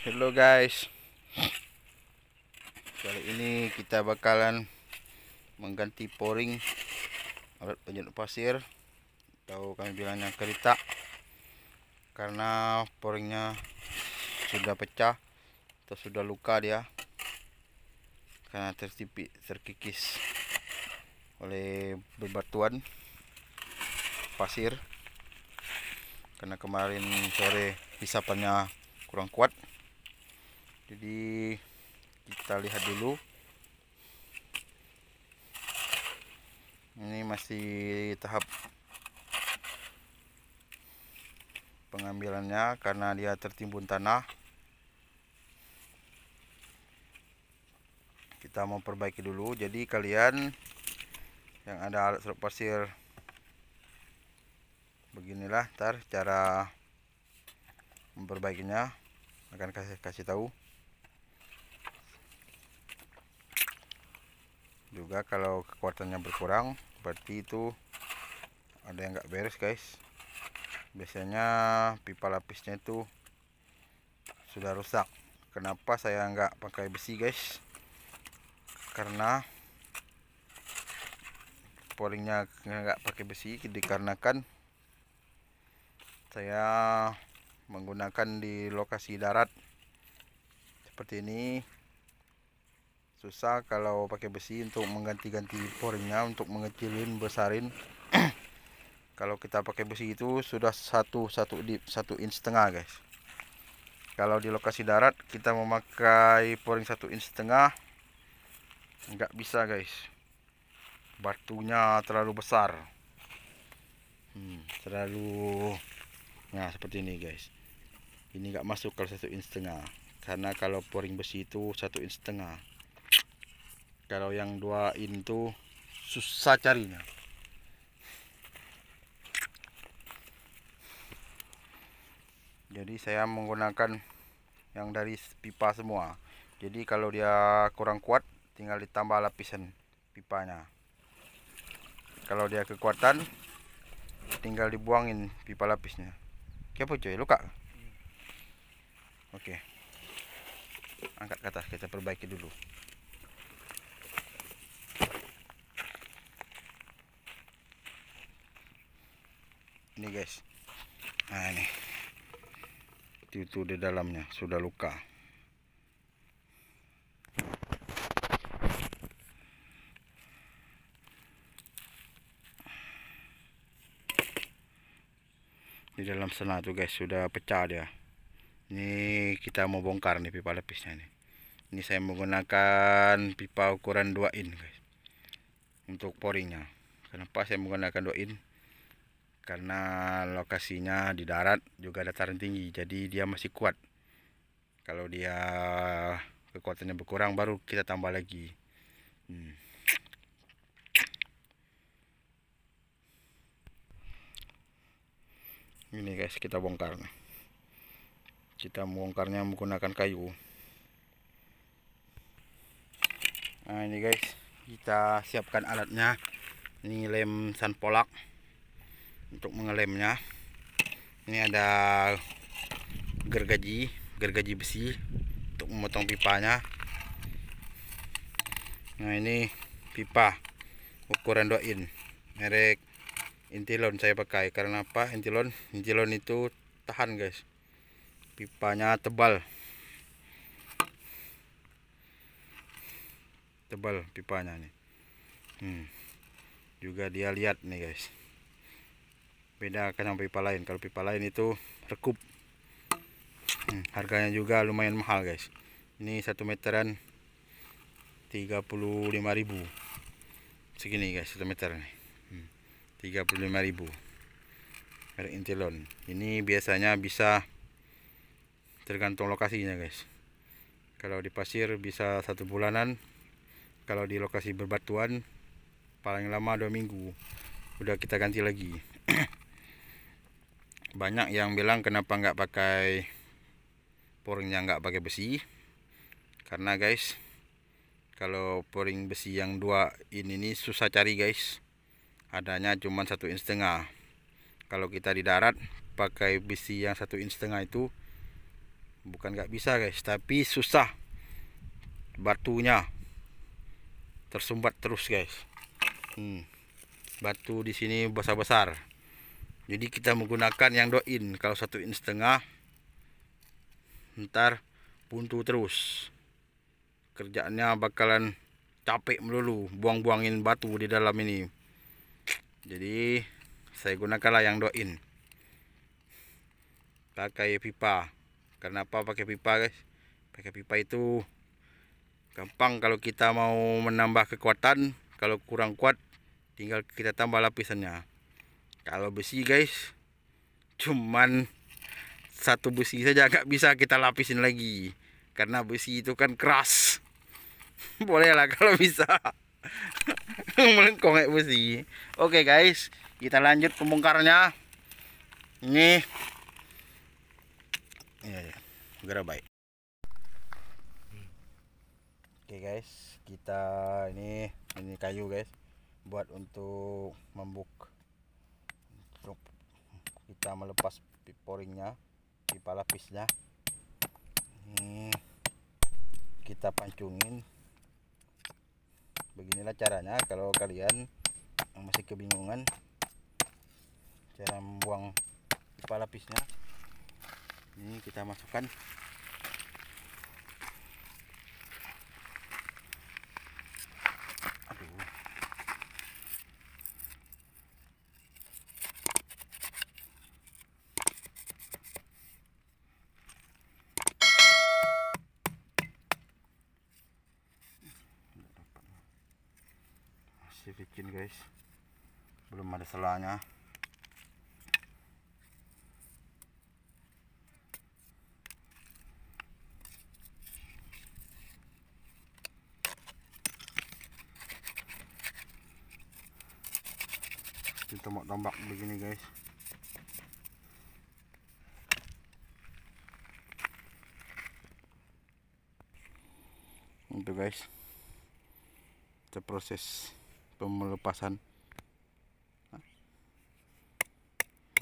Hello guys Kali ini kita bakalan Mengganti poring Alat penjenuh pasir Atau kami bilangnya kereta Karena poringnya Sudah pecah Atau sudah luka dia Karena tertipi, terkikis Oleh bebatuan Pasir Karena kemarin sore Hisapannya kurang kuat jadi kita lihat dulu ini masih tahap pengambilannya karena dia tertimbun tanah kita mau perbaiki dulu jadi kalian yang ada alat serap pasir beginilah ntar cara memperbaikinya akan kasih kasih tahu juga kalau kekuatannya berkurang berarti itu ada yang nggak beres guys biasanya pipa lapisnya itu sudah rusak kenapa saya nggak pakai besi guys karena poringnya nggak pakai besi dikarenakan saya menggunakan di lokasi darat seperti ini susah kalau pakai besi untuk mengganti-ganti pornya untuk mengecilin besarin kalau kita pakai besi itu sudah satu satu di satu inch setengah guys kalau di lokasi darat kita memakai poring satu inch setengah nggak bisa guys batunya terlalu besar hmm, terlalu nah seperti ini guys ini nggak masuk kalau satu inch setengah karena kalau poring besi itu satu inch setengah kalau yang dua in itu susah carinya jadi saya menggunakan yang dari pipa semua jadi kalau dia kurang kuat tinggal ditambah lapisan pipanya kalau dia kekuatan tinggal dibuangin pipa lapisnya apa cuy luka hmm. oke angkat ke atas kita perbaiki dulu ini guys nah ini itu di dalamnya sudah luka di dalam sana tuh guys sudah pecah dia ini kita mau bongkar nih pipa lepisnya nih ini saya menggunakan pipa ukuran 2 in guys untuk poringnya kenapa saya menggunakan 2 in karena lokasinya di darat juga dataran tinggi jadi dia masih kuat kalau dia kekuatannya berkurang baru kita tambah lagi hmm. ini guys kita bongkar kita bongkarnya menggunakan kayu nah ini guys kita siapkan alatnya ini lem sanpolak untuk mengelemnya ini ada gergaji gergaji besi untuk memotong pipanya nah ini pipa ukuran 2 in merek intilon saya pakai karena apa intilon intilon itu tahan guys pipanya tebal tebal pipanya nih hmm. juga dia lihat nih guys beda kan sama pipa lain kalau pipa lain itu rekup hmm, harganya juga lumayan mahal guys ini satu meteran 35.000 segini guys satu meter nih hmm, 35.000 merek intilon ini biasanya bisa tergantung lokasinya guys kalau di pasir bisa satu bulanan kalau di lokasi berbatuan paling lama dua minggu udah kita ganti lagi banyak yang bilang kenapa nggak pakai yang nggak pakai besi karena guys kalau poring besi yang dua ini nih susah cari guys adanya cuma satu inch setengah kalau kita di darat pakai besi yang satu inch setengah itu bukan nggak bisa guys tapi susah batunya tersumbat terus guys hmm. batu di sini besar-besar jadi kita menggunakan yang doin kalau satu in setengah ntar buntu terus kerjaannya bakalan capek melulu buang-buangin batu di dalam ini jadi saya gunakanlah yang doin pakai pipa kenapa pakai pipa guys pakai pipa itu gampang kalau kita mau menambah kekuatan kalau kurang kuat tinggal kita tambah lapisannya kalau besi guys cuman satu besi saja agak bisa kita lapisin lagi karena besi itu kan keras boleh lah kalau bisa melengkung besi oke guys kita lanjut pembongkarnya ini iya, iya. gara baik gerabai oke guys kita ini ini kayu guys buat untuk membuk kita melepas poringnya pipa lapisnya ini kita pancungin beginilah caranya kalau kalian masih kebingungan cara membuang pipa lapisnya ini kita masukkan bikin guys belum ada selanya. kita mau tombak begini guys itu guys kita proses pemelepasan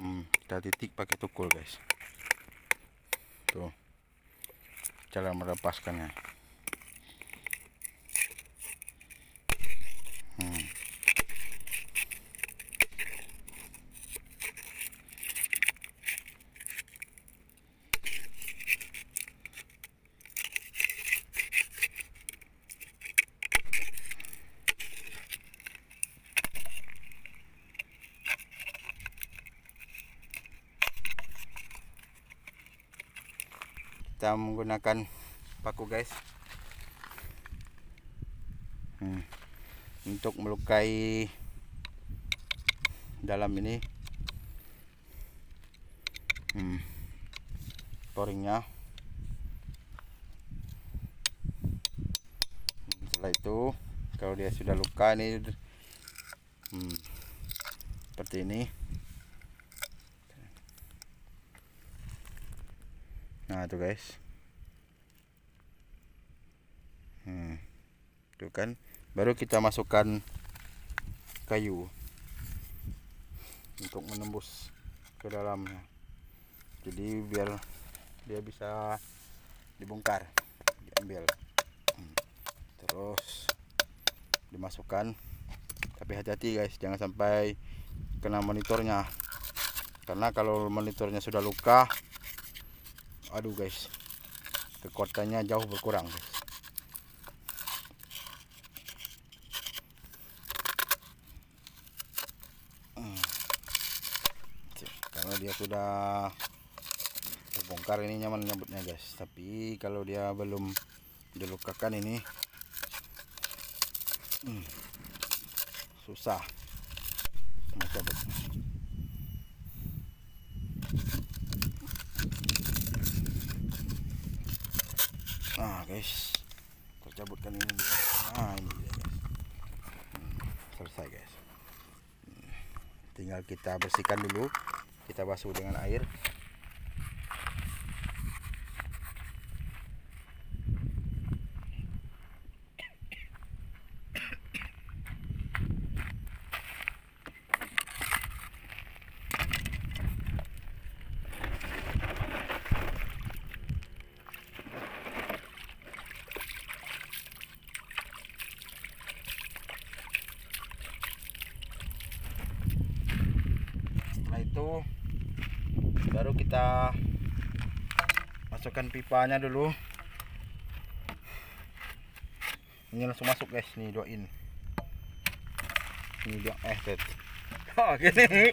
hmm, kita titik pakai tukul guys tuh cara melepaskannya menggunakan paku guys hmm. untuk melukai dalam ini hmm. poringnya hmm, setelah itu kalau dia sudah luka ini hmm, seperti ini nah itu guys hmm. tuh kan baru kita masukkan kayu untuk menembus ke dalamnya jadi biar dia bisa dibongkar diambil hmm. terus dimasukkan tapi hati-hati guys jangan sampai kena monitornya karena kalau monitornya sudah luka aduh guys kekuatannya jauh berkurang guys sudah terbongkar ini nyaman nyambutnya guys tapi kalau dia belum dilukakan ini hmm, susah mencabut nah guys tercabutkan ini dulu nah ini dia guys hmm, selesai guys hmm, tinggal kita bersihkan dulu kita basuh dengan air itu baru kita masukkan pipanya dulu ini langsung masuk guys nih doain ini dia eh oke oh, gini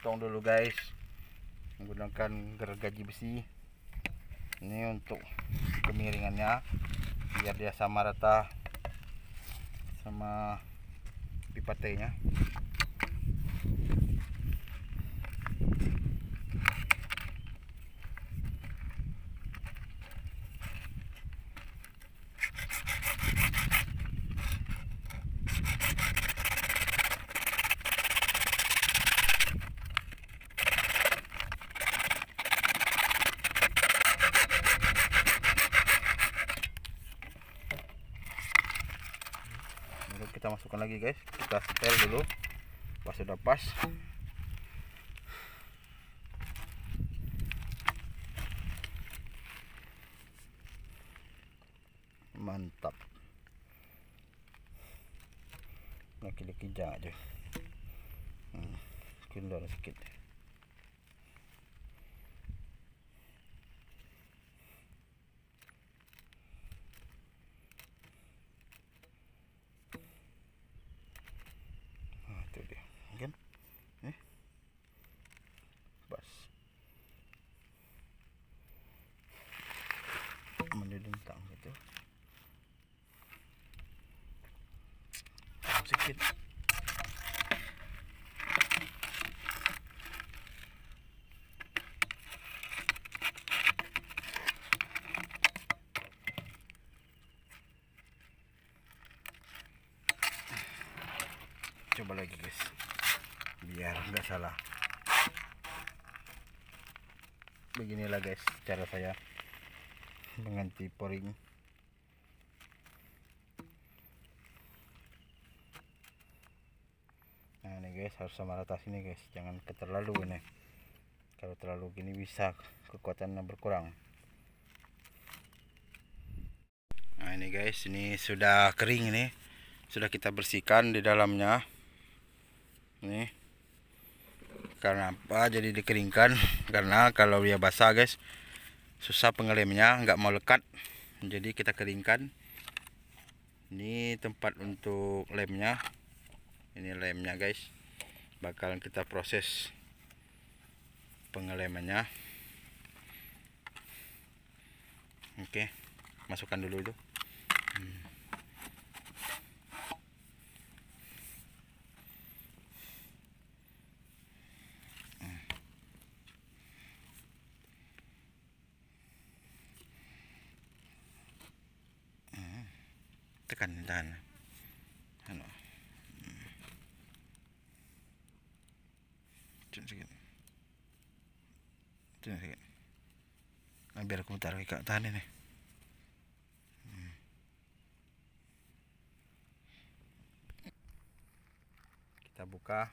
potong dulu guys menggunakan gergaji besi ini untuk kemiringannya biar dia sama rata sama pipetnya lagi guys kita setel dulu pas sudah pas mantap laki-laki aja hmm, kendor sedikit coba lagi guys biar nggak salah beginilah guys cara saya mengganti poring nah ini guys harus sama rata sini guys jangan terlalu ini ya. kalau terlalu gini bisa kekuatannya berkurang nah ini guys ini sudah kering ini sudah kita bersihkan di dalamnya nih karena apa jadi dikeringkan karena kalau dia basah guys susah pengelemnya nggak mau lekat jadi kita keringkan ini tempat untuk lemnya ini lemnya guys bakalan kita proses pengelemannya oke masukkan dulu itu hmm. tekan tahan ano hmm. Cun sikit Cun sikit nah, biar aku taruh ikat tahan ini hmm. kita buka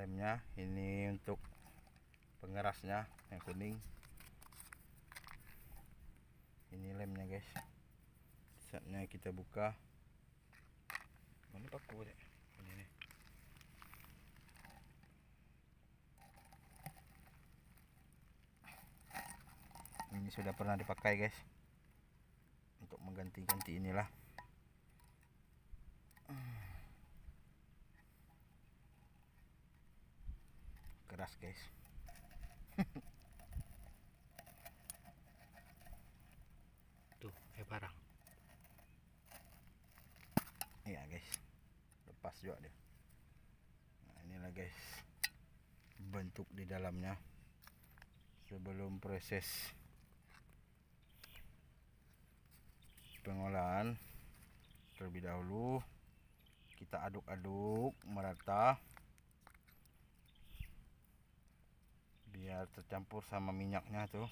lemnya ini untuk pengerasnya yang kuning ini lemnya guys saatnya kita buka mana paku dek ini nih ini sudah pernah dipakai guys untuk mengganti-ganti inilah keras guys juga dia nah inilah guys bentuk di dalamnya sebelum proses pengolahan terlebih dahulu kita aduk-aduk merata biar tercampur sama minyaknya tuh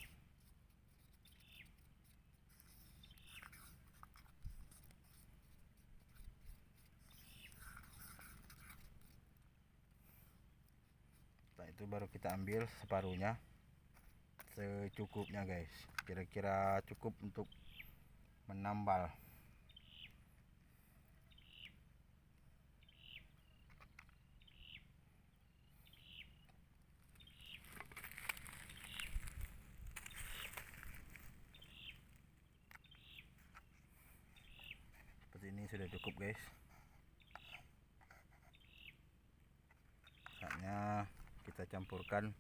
itu baru kita ambil separuhnya secukupnya guys kira-kira cukup untuk menambal seperti ini sudah cukup guys saatnya kita campurkan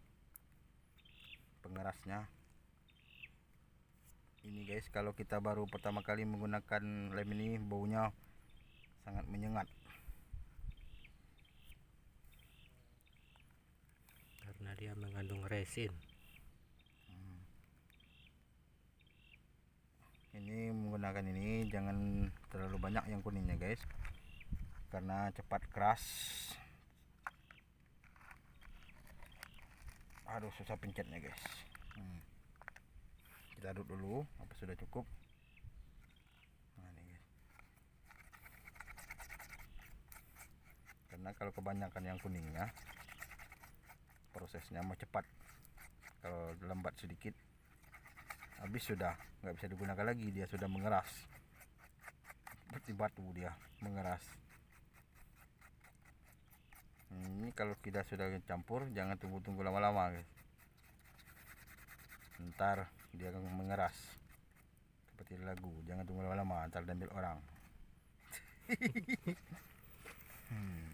pengerasnya ini guys kalau kita baru pertama kali menggunakan lem ini baunya sangat menyengat karena dia mengandung resin hmm. ini menggunakan ini jangan terlalu banyak yang kuningnya guys karena cepat keras aduh susah pencetnya guys hmm. kita aduk dulu apa sudah cukup nah ini guys karena kalau kebanyakan yang kuningnya prosesnya mau cepat kalau lembat sedikit habis sudah nggak bisa digunakan lagi dia sudah mengeras seperti batu dia mengeras ini hmm, kalau kita sudah campur jangan tunggu-tunggu lama-lama guys ntar dia akan mengeras seperti lagu jangan tunggu lama-lama ntar diambil orang hmm.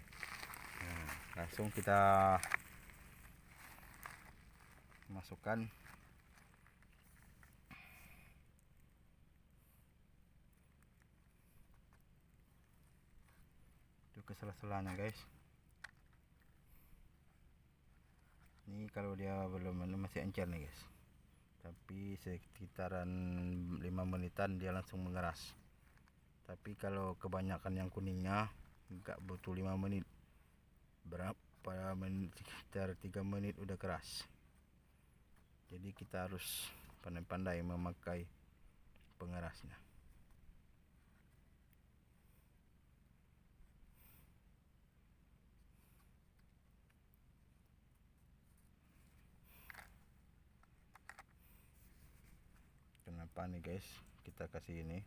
nah, langsung kita masukkan itu sela-selanya guys ini kalau dia belum masih encer nih guys tapi sekitaran 5 menitan dia langsung mengeras tapi kalau kebanyakan yang kuningnya enggak butuh 5 menit berapa menit sekitar 3 menit udah keras jadi kita harus pandai-pandai memakai pengerasnya apa nih guys kita kasih ini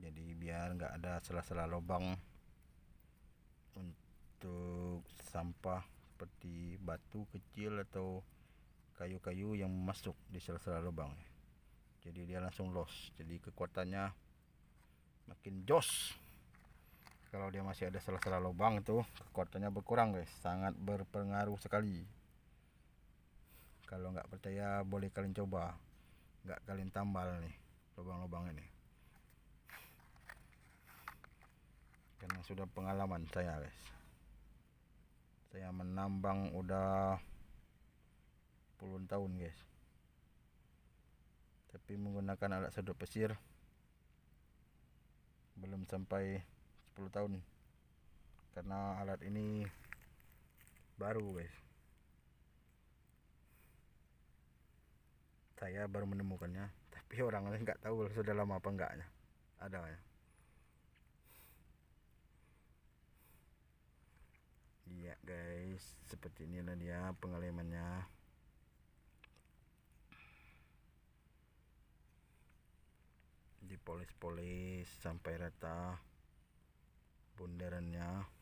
jadi biar nggak ada sela-sela lubang untuk sampah seperti batu kecil atau kayu-kayu yang masuk di sela-sela lubang jadi dia langsung los jadi kekuatannya makin jos kalau dia masih ada sela-sela lubang itu kekuatannya berkurang guys sangat berpengaruh sekali kalau nggak percaya boleh kalian coba nggak kalian tambal nih lubang-lubang ini karena sudah pengalaman saya guys saya menambang udah puluhan tahun guys tapi menggunakan alat sedot pesir belum sampai 10 tahun karena alat ini baru guys saya baru menemukannya tapi orang lain nggak tahu sudah lama apa enggaknya ada ya iya guys seperti inilah dia pengalamannya dipolis-polis sampai rata bundarannya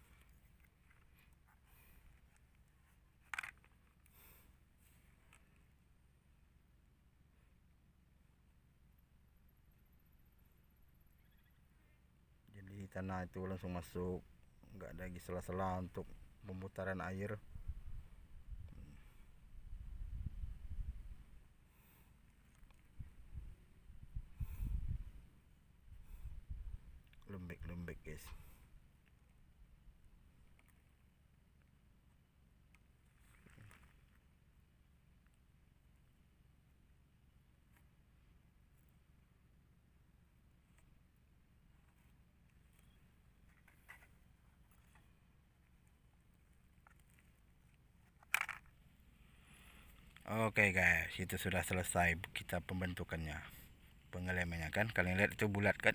tanah itu langsung masuk nggak ada lagi sela-sela untuk pemutaran air lembek-lembek guys Oke okay guys, itu sudah selesai kita pembentukannya. Pengelemannya kan, kalian lihat itu bulat kan?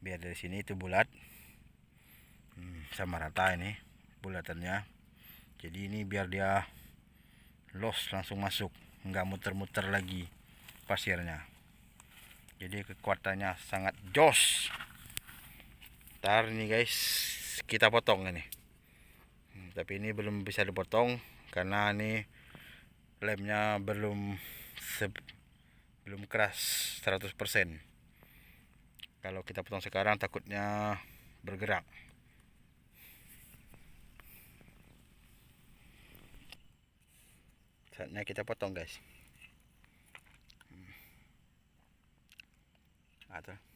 Biar dari sini itu bulat. Hmm, sama rata ini bulatannya. Jadi ini biar dia los langsung masuk, nggak muter-muter lagi pasirnya. Jadi kekuatannya sangat jos. Ntar nih guys, kita potong ini. Hmm, tapi ini belum bisa dipotong karena ini lemnya belum se belum keras 100% kalau kita potong sekarang takutnya bergerak saatnya kita potong guys hmm. atau